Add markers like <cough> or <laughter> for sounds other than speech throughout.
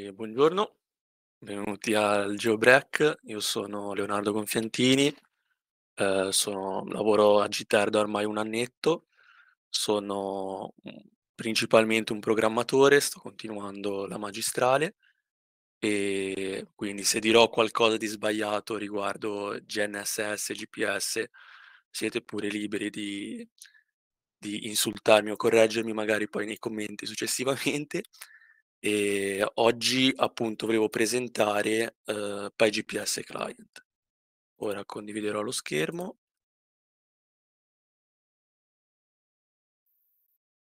E buongiorno, benvenuti al GeoBreak. Io sono Leonardo Confiantini, eh, sono, lavoro a GTR da ormai un annetto, sono principalmente un programmatore, sto continuando la magistrale e quindi se dirò qualcosa di sbagliato riguardo GNSS, GPS, siete pure liberi di, di insultarmi o correggermi magari poi nei commenti successivamente e oggi appunto volevo presentare eh, PyGPS Client. Ora condividerò lo schermo.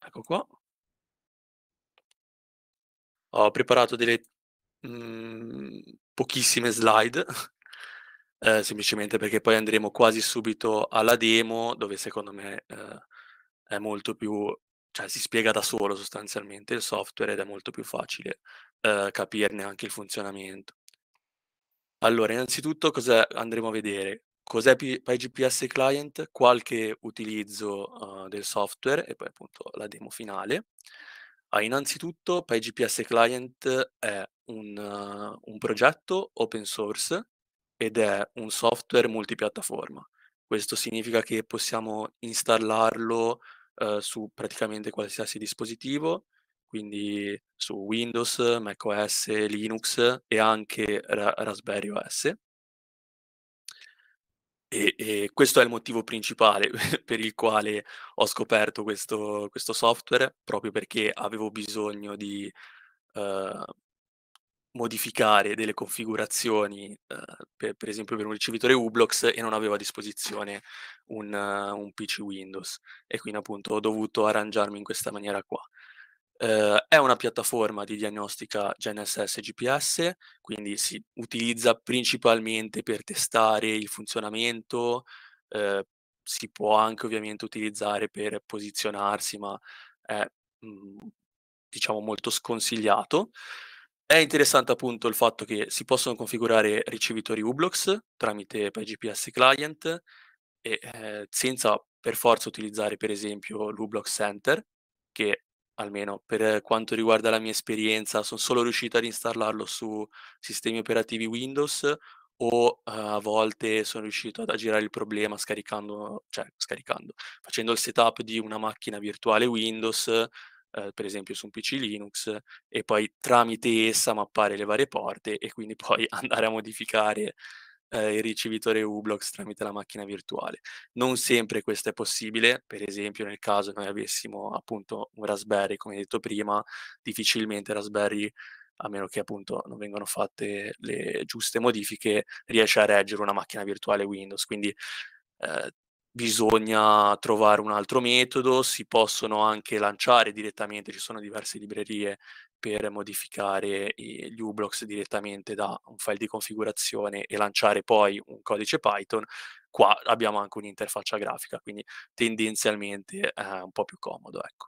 Ecco qua. Ho preparato delle mh, mm, pochissime slide, <laughs> eh, semplicemente perché poi andremo quasi subito alla demo, dove secondo me eh, è molto più cioè, si spiega da solo sostanzialmente il software ed è molto più facile eh, capirne anche il funzionamento. Allora, innanzitutto andremo a vedere? Cos'è P- PyGPS Client, qualche utilizzo uh, del software e poi appunto la demo finale. Ah, innanzitutto PyGPS Client è un, uh, un progetto open source ed è un software multipiattaforma. Questo significa che possiamo installarlo Uhm, su praticamente qualsiasi dispositivo, quindi su Windows, macOS, Linux e anche Ra- Raspberry OS. E, e, questo è il motivo principale <laughs> per il quale ho scoperto questo, questo software, proprio perché avevo bisogno di, uh, modificare delle configurazioni, eh, per, per, esempio per un ricevitore Ublox e non avevo a disposizione un, uh, un, PC Windows e quindi appunto ho dovuto arrangiarmi in questa maniera qua. Eh, è una piattaforma di diagnostica GNSS GPS, quindi si utilizza principalmente per testare il funzionamento, eh, si può anche ovviamente utilizzare per posizionarsi, ma è mh, mm, diciamo molto sconsigliato. È interessante appunto il fatto che si possono configurare ricevitori Ublox tramite PGPS client e eh, senza per forza utilizzare per esempio l'Ublox Center che almeno per quanto riguarda la mia esperienza sono solo riuscito ad installarlo su sistemi operativi Windows o uh, a volte sono riuscito ad aggirare il problema scaricando, cioè scaricando, facendo il setup di una macchina virtuale Windows eh, per esempio su un PC Linux, e poi tramite essa mappare le varie porte e quindi <laughs> poi andare a modificare eh, il ricevitore Ublox tramite la macchina virtuale. Non sempre questo è possibile, per esempio nel caso noi avessimo appunto un Raspberry, come detto prima, difficilmente Raspberry a meno che appunto non vengano fatte le giuste modifiche, riesce a reggere una macchina virtuale Windows. Quindi eh, bisogna trovare un altro metodo, si possono anche lanciare direttamente, ci sono diverse librerie per modificare gli uBlocks direttamente da un file di configurazione e lanciare poi un codice Python, qua abbiamo anche un'interfaccia grafica, quindi tendenzialmente è eh, un po' più comodo, ecco.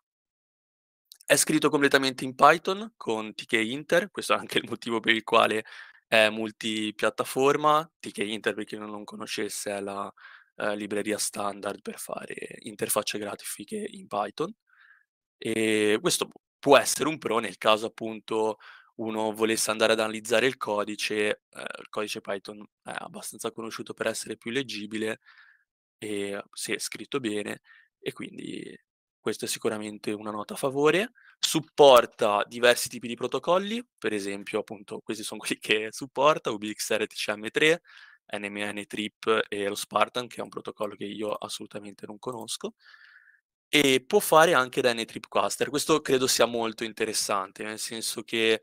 È scritto completamente in Python con TK Inter, questo è anche il motivo per il quale è multipiattaforma, TK Inter per chi non conoscesse è la eh, libreria standard per fare interfacce grafiche in Python. E questo può essere un pro nel caso appunto uno volesse andare ad analizzare il codice, eh, il codice Python è abbastanza conosciuto per essere più leggibile e se scritto bene e quindi questa è sicuramente una nota a favore. Supporta diversi tipi di protocolli, per esempio appunto questi sono quelli che supporta, UBXR, TCM3, NMN Trip e lo Spartan, che è un protocollo che io assolutamente non conosco, e può fare anche da Cluster. Questo credo sia molto interessante, nel senso che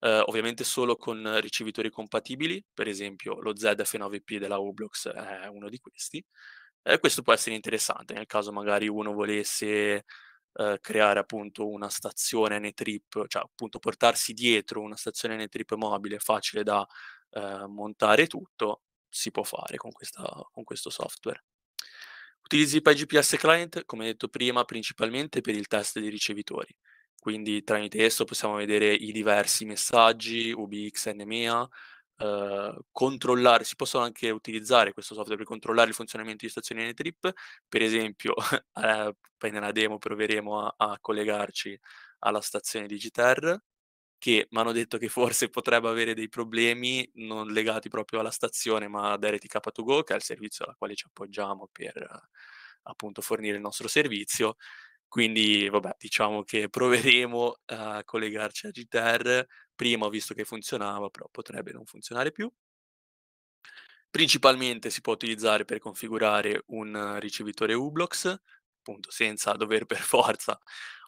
eh, ovviamente solo con ricevitori compatibili, per esempio lo ZF9P della Ublox è uno di questi, eh, questo può essere interessante nel caso magari uno volesse eh, creare appunto una stazione NTrip, cioè appunto portarsi dietro una stazione NTrip mobile facile da eh, montare tutto, si può fare con, questa, con questo software. Utilizzi PyGPS Client, come detto prima, principalmente per il test dei ricevitori. Quindi tramite esso possiamo vedere i diversi messaggi, UBX, NMEA, eh, controllare, si possono anche utilizzare questo software per controllare il funzionamento di stazioni N trip. Per esempio, eh, poi nella demo proveremo a, a collegarci alla stazione Digiter che mi hanno detto che forse potrebbe avere dei problemi non legati proprio alla stazione, ma ad RTK2Go, che è il servizio alla quale ci appoggiamo per appunto fornire il nostro servizio. Quindi, vabbè, diciamo che proveremo a collegarci a GTR. Prima ho visto che funzionava, però potrebbe non funzionare più. Principalmente si può utilizzare per configurare un ricevitore Ublox, appunto senza dover per forza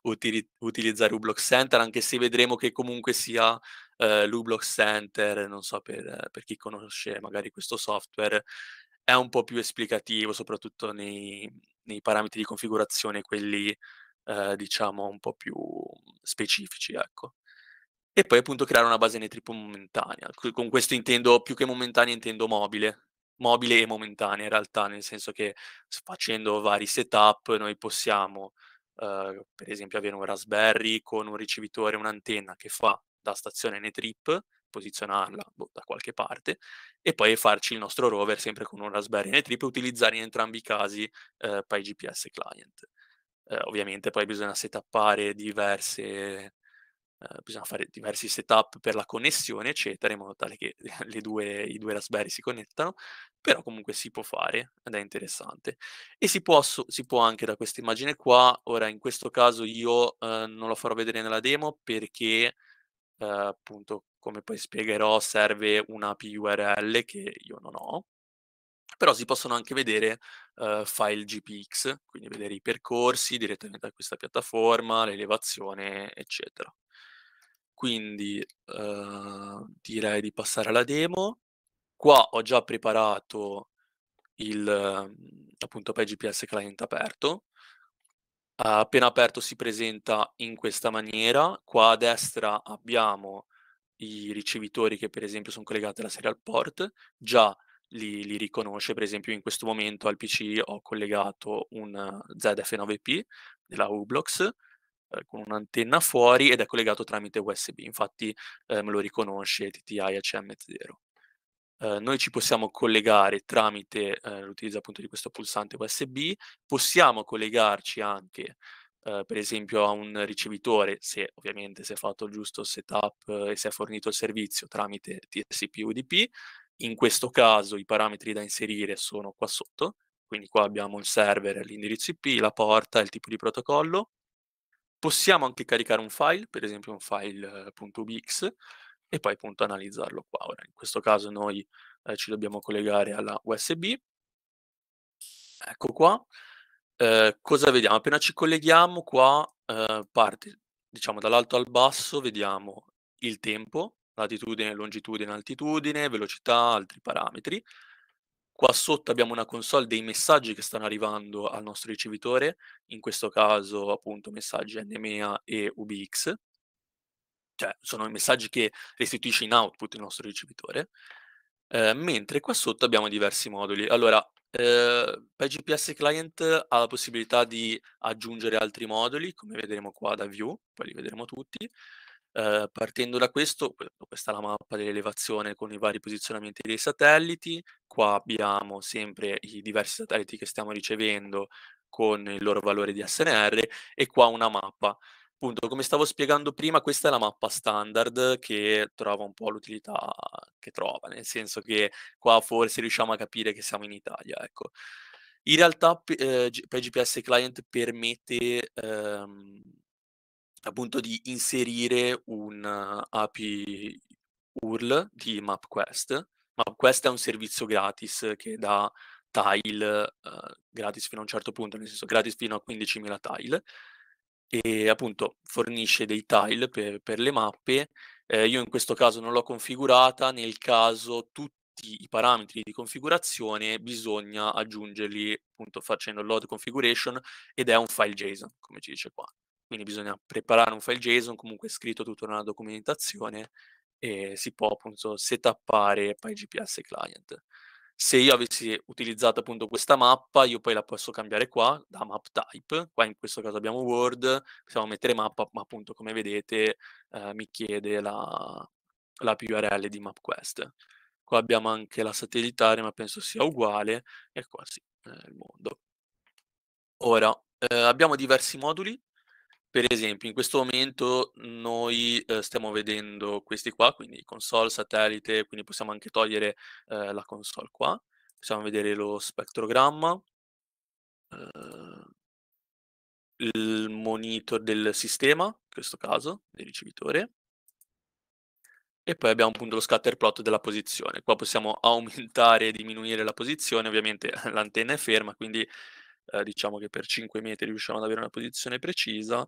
utili- utilizzare uBlock Center, anche se vedremo che comunque sia eh, l'uBlock Center, non so per, per chi conosce magari questo software, è un po' più esplicativo, soprattutto nei, nei parametri di configurazione, quelli eh, diciamo un po' più specifici, ecco. E poi appunto creare una base netrip momentanea. Con questo intendo più che momentanea, intendo mobile, mobile e momentanea in realtà, nel senso che facendo vari setup noi possiamo eh, per esempio avere un Raspberry con un ricevitore, un'antenna che fa da stazione Netrip, posizionarla boh, da qualche parte e poi farci il nostro rover sempre con un Raspberry Netrip e utilizzare in entrambi i casi eh, uhm, PyGPS client. Eh, ovviamente poi bisogna setappare diverse eh, bisogna fare diversi setup per la connessione, eccetera, in modo tale che <laughs> due, i due Raspberry si connettano, però comunque si può fare ed è interessante. E si può, si può anche da questa immagine qua, ora in questo caso io uh, non lo farò vedere nella demo perché uh, appunto come poi spiegherò serve una API URL che io non ho, però si possono anche vedere uh, file GPX, quindi vedere i percorsi direttamente da questa piattaforma, l'elevazione, eccetera. Quindi uh, direi di passare alla demo. Qua ho già preparato il uhm, appunto PGPS client aperto. appena aperto si presenta in questa maniera. Qua a destra abbiamo i ricevitori che per esempio sono collegati alla serial port, già li, li, riconosce. Per esempio, in questo momento al PC ho collegato un eh, ZF9P della Ublox eh, con un'antenna fuori ed è collegato tramite USB, infatti eh, me lo riconosce TTI HM0. Eh, noi ci possiamo collegare tramite eh, l'utilizzo appunto di questo pulsante USB, possiamo collegarci anche Uh, per esempio a un ricevitore, se ovviamente si è fatto il giusto setup uh, e si è fornito il servizio tramite TCP UDP, in questo caso i parametri da inserire sono qua sotto, quindi qua abbiamo il server, l'indirizzo IP, la porta, il tipo di protocollo. Possiamo anche caricare un file, per esempio un file.ubx, eh, e poi appunto analizzarlo qua. Ora, in questo caso noi eh, ci dobbiamo collegare alla USB. Ecco qua. Eh, cosa vediamo? Appena ci colleghiamo qua, eh, parte diciamo dall'alto al basso, vediamo il tempo, latitudine, longitudine, altitudine, velocità, altri parametri. Qua sotto abbiamo una console dei messaggi che stanno arrivando al nostro ricevitore, in questo caso appunto messaggi NMEA e UBX, cioè sono i messaggi che restituisce in output il nostro ricevitore, eh, mentre qua sotto abbiamo diversi moduli. Allora, eh, PageGPS Client ha la possibilità di aggiungere altri moduli, come vedremo qua da view, poi li vedremo tutti, Uhm, partendo da questo, questa è la mappa dell'elevazione con i vari posizionamenti dei satelliti, qua abbiamo sempre i diversi satelliti che stiamo ricevendo con il loro valore di SNR e qua una mappa. Appunto, come stavo spiegando prima, questa è la mappa standard che trova un po' l'utilità che trova, nel senso che qua forse riusciamo a capire che siamo in Italia, ecco. In realtà eh, GPS Client permette ehm, appunto di inserire un eh, API URL di MapQuest. MapQuest è un servizio gratis che dà tile uh, gratis fino a un certo punto, nel senso gratis fino a 15.000 tile e appunto fornisce dei tile per, per le mappe. Eh, io in questo caso non l'ho configurata, nel caso tutti i parametri di configurazione bisogna aggiungerli appunto facendo load configuration ed è un file JSON, come ci dice qua quindi bisogna preparare un file JSON, comunque scritto tutto nella documentazione e si può appunto setappare PyGPS client. Se io avessi utilizzato appunto questa mappa, io poi la posso cambiare qua da map type, qua in questo caso abbiamo Word, possiamo mettere mappa, ma appunto come vedete eh, mi chiede la, la URL di MapQuest. Qua abbiamo anche la satellitare, ma penso sia uguale, e qua sì, eh, il mondo. Ora, eh, abbiamo diversi moduli per esempio, in questo momento noi eh, stiamo vedendo questi qua, quindi console, satellite, quindi possiamo anche togliere eh, la console qua, possiamo vedere lo spettrogramma, eh, il monitor del sistema, in questo caso, del ricevitore, e poi abbiamo appunto lo scatter plot della posizione. Qua possiamo <laughs> aumentare e diminuire la posizione, ovviamente <laughs> l'antenna è ferma, quindi eh, diciamo che per 5 metri riusciamo ad avere una posizione precisa,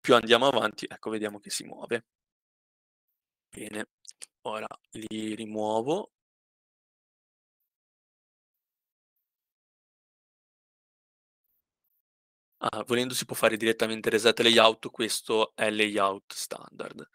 più andiamo avanti, ecco, vediamo che si muove. Bene, ora li rimuovo. Ah, volendo si può fare direttamente reset layout, questo è layout standard.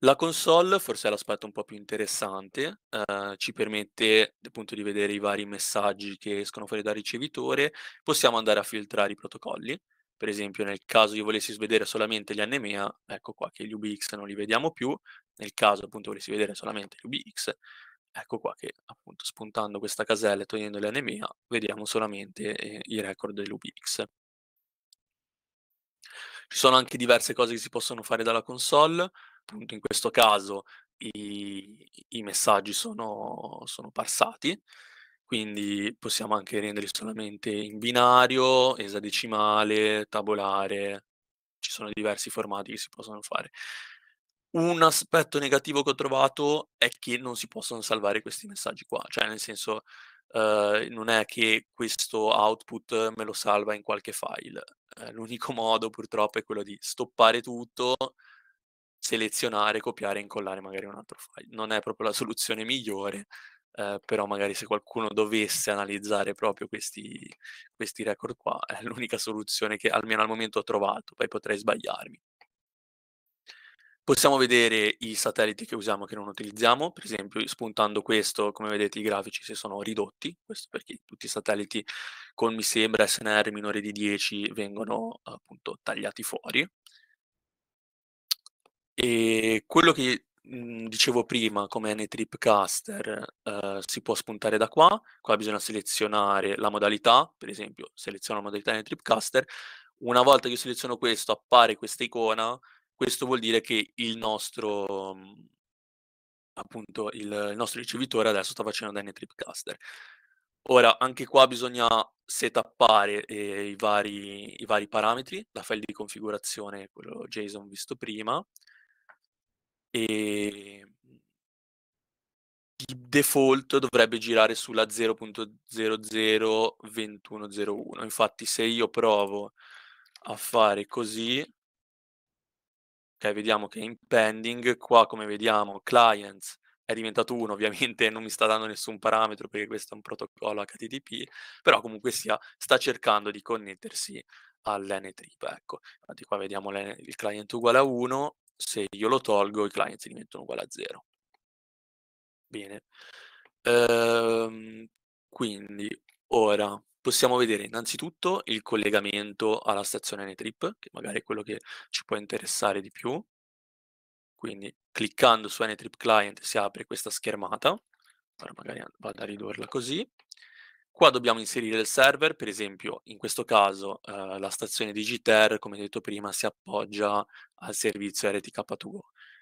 La console, forse è l'aspetto un po' più interessante, eh, ci permette appunto di vedere i vari messaggi che escono fuori dal ricevitore, possiamo andare a filtrare i protocolli, per esempio nel caso io volessi vedere solamente gli anemia, ecco qua che gli UBX non li vediamo più, nel caso appunto volessi vedere solamente gli UBX, ecco qua che appunto spuntando questa casella e togliendo le anemia vediamo solamente eh, i record dell'UBX. Ci sono anche diverse cose che si possono fare dalla console, appunto in questo caso i, i messaggi sono, sono parsati, quindi possiamo anche renderli solamente in binario, esadecimale, tabolare, ci sono diversi formati che si possono fare. Un aspetto negativo che ho trovato è che non si possono salvare questi messaggi qua, cioè nel senso eh, non è che questo output me lo salva in qualche file. Eh, l'unico <laughs> modo purtroppo è quello di stoppare tutto, selezionare, copiare e incollare magari un altro file. Non è proprio la soluzione migliore, eh, però magari se qualcuno dovesse analizzare proprio questi, questi record qua, è l'unica soluzione che almeno al momento ho trovato, poi potrei sbagliarmi. Possiamo vedere i satelliti che usiamo e che non utilizziamo, per esempio spuntando questo, come vedete i grafici si sono ridotti, questo perché tutti i satelliti con mi sembra SNR minore di 10 vengono appunto tagliati fuori. E quello che mh, mhmm, dicevo prima, come nei Tripcaster, eh, si può spuntare da qua. Qua bisogna selezionare la modalità, per esempio, seleziono la modalità nei Tripcaster. Una volta che seleziono questo, appare questa icona. Questo vuol dire che il nostro, mhmm, appunto, il, il, nostro ricevitore adesso sta facendo da Tripcaster. Ora, anche qua bisogna setappare eh, i, vari, i vari parametri, la file di configurazione, quello JSON visto prima, e di mhmm, default dovrebbe girare sulla 0.002101. Infatti se io provo a fare così, ok, vediamo che in pending, qua come vediamo clients è diventato 1, ovviamente non mi sta dando nessun parametro perché questo è un protocollo HTTP, però comunque sia, sta cercando di connettersi all'n trip. Ecco, infatti qua vediamo il client uguale a 1, se io lo tolgo i client diventano uguali a zero Bene. Ehm, quindi ora possiamo vedere innanzitutto il collegamento alla stazione NTrip, che magari è quello che ci può interessare di più. Quindi cliccando su NTrip Client si apre questa schermata. Ora magari vado a ridurla così. Qua dobbiamo inserire il server, per esempio in questo caso eh, la stazione Digiter, come detto prima, si appoggia al servizio RTK2.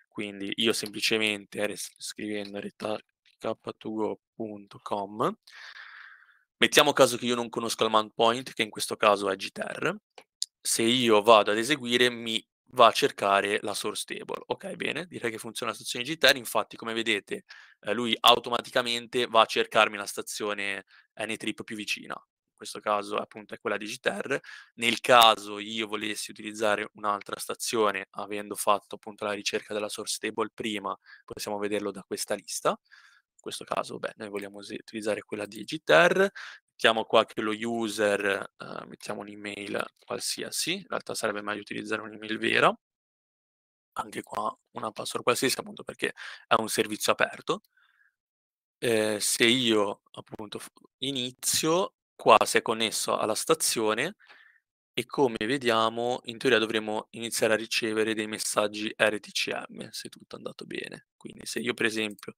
Quindi io semplicemente scrivendo rtk2.com, mettiamo caso che io non conosca il man point, che in questo caso è GTR, se io vado ad eseguire mi va a cercare la source table. Ok, bene, direi che funziona la stazione GTN, infatti come vedete eh, lui automaticamente va a cercarmi la stazione NTrip più vicina. In questo caso appunto è quella di GTR. Nel caso io volessi utilizzare un'altra stazione, avendo fatto appunto la ricerca della source table prima, possiamo vederlo da questa lista. In questo caso, beh, noi vogliamo utilizzare quella di GTR mettiamo qua che lo user, uh, mettiamo un'email qualsiasi, in realtà sarebbe meglio utilizzare un'email vera, anche qua una password qualsiasi appunto perché è un servizio aperto. Eh, se io appunto inizio, qua si è connesso alla stazione e come vediamo in teoria dovremmo iniziare a ricevere dei messaggi RTCM se tutto è andato bene. Quindi se io per esempio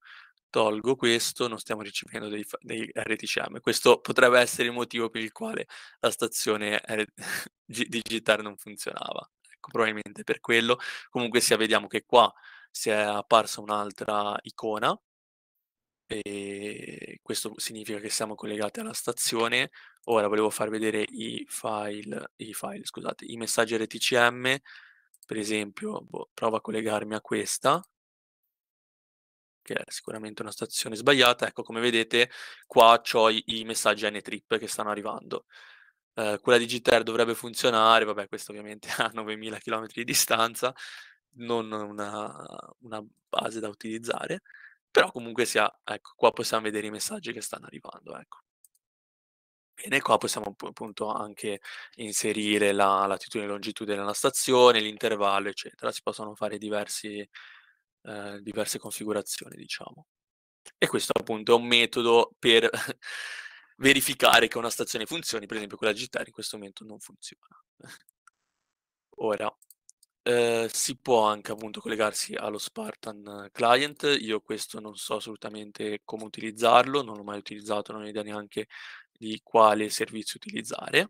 tolgo questo, non stiamo ricevendo dei, dei RTCM. Questo potrebbe essere il motivo per il quale la stazione R- eh, <laughs> digitale non funzionava. Ecco, probabilmente per quello. Comunque sia, vediamo che qua si è apparsa un'altra icona e questo significa che siamo collegati alla stazione. Ora volevo far vedere i file, i, file, scusate, i messaggi RTCM, per esempio, boh, provo a collegarmi a questa che è sicuramente una stazione sbagliata. Ecco, come vedete, qua ho i, i, messaggi N-Trip che stanno arrivando. Eh, quella di GTR dovrebbe funzionare, vabbè, questo ovviamente <laughs> a 9000 km di distanza, non una, una, base da utilizzare, però comunque sia, ecco, qua possiamo vedere i messaggi che stanno arrivando, ecco. Bene, qua possiamo appunto anche inserire la latitudine e longitudine della stazione, l'intervallo, eccetera. Si possono fare diversi, eh, diverse configurazioni, diciamo. E questo appunto è un metodo per <laughs> verificare che una stazione funzioni, per esempio quella digitale in questo momento non funziona. <laughs> Ora, eh, si può anche appunto collegarsi allo Spartan Client, io questo non so assolutamente come utilizzarlo, non l'ho mai utilizzato, non ho idea neanche di quale servizio utilizzare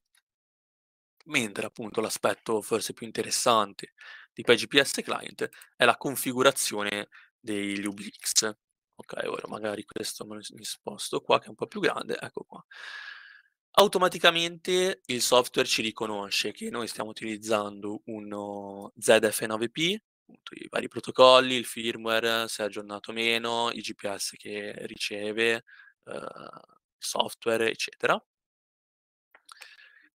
mentre appunto l'aspetto forse più interessante di PGPS Client è la configurazione degli UBX. Ok, ora magari questo me lo sposto qua che è un po' più grande, ecco qua. Automaticamente il software ci riconosce che noi stiamo utilizzando uno ZF9P, i vari protocolli, il firmware, se è aggiornato o meno, i GPS che riceve, eh, software, eccetera.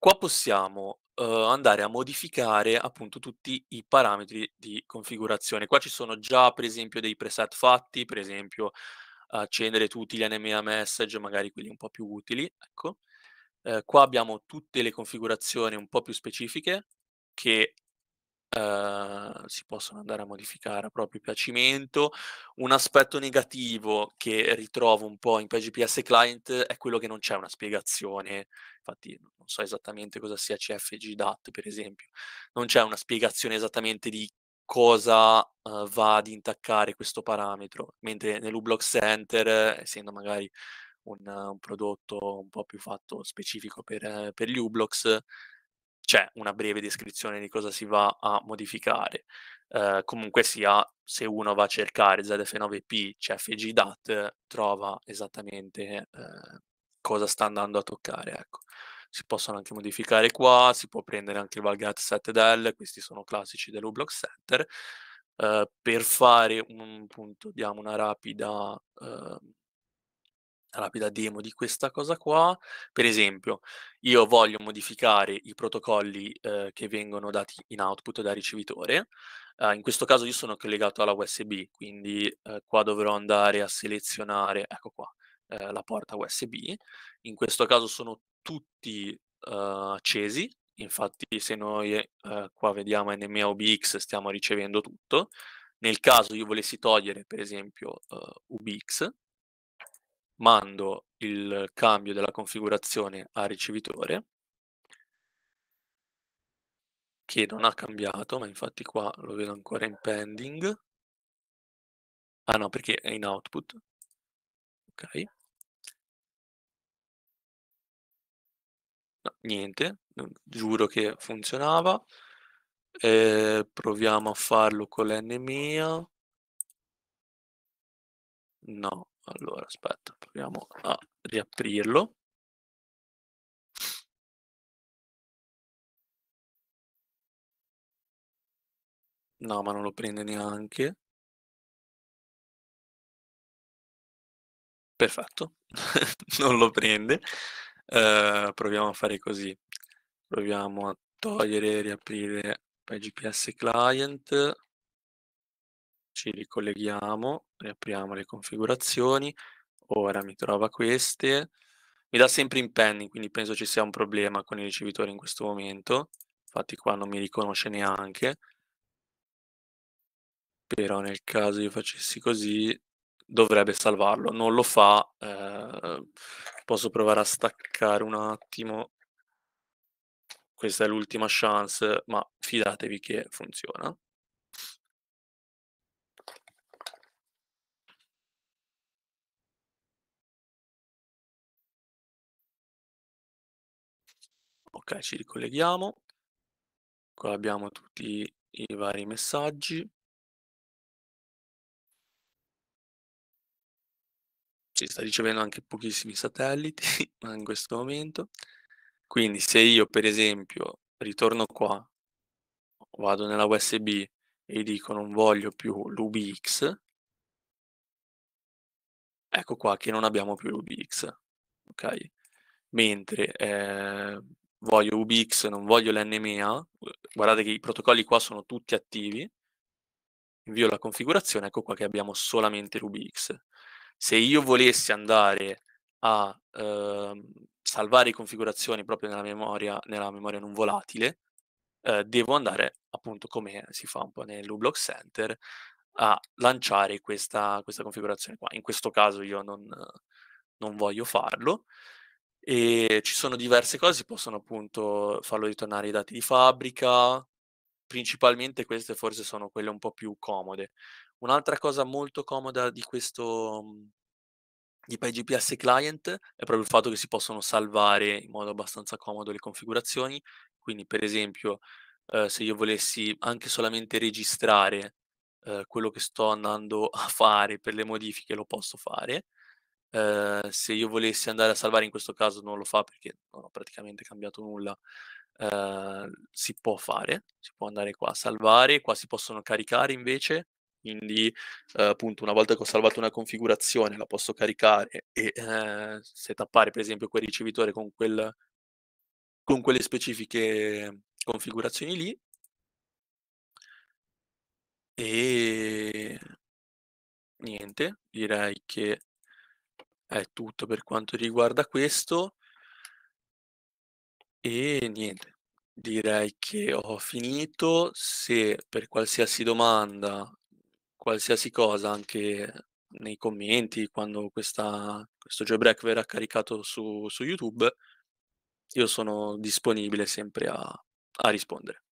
Qua possiamo, uhm, andare a modificare appunto tutti i parametri di configurazione. Qua ci sono già per esempio dei preset fatti, per esempio accendere tutti gli NMEA message, magari quelli un po' più utili, ecco. Uhm, qua abbiamo tutte le configurazioni un po' più specifiche che Ehm, si possono andare a modificare a proprio piacimento. Un aspetto negativo che ritrovo un po' in PGPS client è quello che non c'è una spiegazione, infatti non so esattamente cosa sia CFG DAT per esempio, non c'è una spiegazione esattamente di cosa uh, va ad intaccare questo parametro, mentre nell'Ublock Center, essendo magari un, un, prodotto un po' più fatto specifico per, per gli Ublocks, c'è una breve descrizione di cosa si va a modificare. Uh, comunque sia, se uno va a cercare ZF9P CFG-DAT, trova esattamente uh, cosa sta andando a toccare. Ecco. Si possono anche modificare qua, si può prendere anche il Valgat 7DEL, questi sono classici dell'Ublock Center. Uh, eh, per fare un punto, diamo una rapida ehm, rapida demo di questa cosa qua. Per esempio, io voglio modificare i protocolli eh, che vengono dati in output da ricevitore. Eh, in questo caso io sono collegato alla USB, quindi eh, qua dovrò andare a selezionare, ecco qua, eh, la porta USB. In questo caso sono tutti eh, accesi, infatti se noi eh, qua vediamo UBX stiamo ricevendo tutto. Nel caso io volessi togliere, per esempio, UBX, mando il cambio della configurazione a ricevitore che non ha cambiato, ma infatti qua lo vedo ancora in pending. Ah no, perché è in output. Ok. No, niente, giuro che funzionava. Eh, proviamo a farlo con l'NMEA. No, allora, aspetta, proviamo a riaprirlo. No, ma non lo prende neanche. Perfetto, <laughs> non lo prende. Uh, proviamo a fare così. Proviamo a togliere e riaprire PGPS client ci ricolleghiamo, riapriamo le configurazioni, ora mi trova queste, mi dà sempre in pending, quindi penso ci sia un problema con i ricevitori in questo momento, infatti qua non mi riconosce neanche, però nel caso io facessi così dovrebbe salvarlo, non lo fa, eh, posso provare a staccare un attimo, questa è l'ultima chance, ma fidatevi che funziona. Ok, ci ricolleghiamo. Qua abbiamo tutti i vari messaggi. Ci sta ricevendo anche pochissimi satelliti <laughs> in questo momento. Quindi se io, per esempio, ritorno qua, vado nella USB e dico non voglio più l'UBX, ecco qua che non abbiamo più l'UBX. Ok? Mentre... Eh voglio UBX, non voglio l'NMEA, guardate che i protocolli qua sono tutti attivi, invio la configurazione, ecco qua che abbiamo solamente l'UBX. Se io volessi andare a eh, salvare configurazioni proprio nella memoria, nella memoria non volatile, eh, devo andare appunto come si fa un po' nell'Ublock Center a lanciare questa, questa configurazione qua. In questo caso io non, non voglio farlo e ci sono diverse cose, possono appunto farlo ritornare i dati di fabbrica, principalmente queste forse sono quelle un po' più comode. Un'altra cosa molto comoda di questo mhmm, di PyGPS client è proprio il fatto che si possono salvare in modo abbastanza comodo le configurazioni, quindi per esempio eh, se io volessi anche solamente registrare eh, quello che sto andando <laughs> a fare per le modifiche lo posso fare Ehm, se io volessi andare a salvare in questo caso non lo fa perché non ho praticamente cambiato nulla, eh, si può fare, si può andare qua a salvare, qua si possono caricare invece, quindi eh, appunto una volta che ho salvato una configurazione la posso caricare e ehm, se tappare per esempio quel ricevitore con, quel, con quelle specifiche configurazioni lì e niente, direi che è tutto per quanto riguarda questo. E niente, direi che ho finito. Se per qualsiasi domanda, qualsiasi cosa, anche nei commenti, quando questa, questo jailbreak verrà caricato su, su YouTube, io sono disponibile sempre a, a rispondere.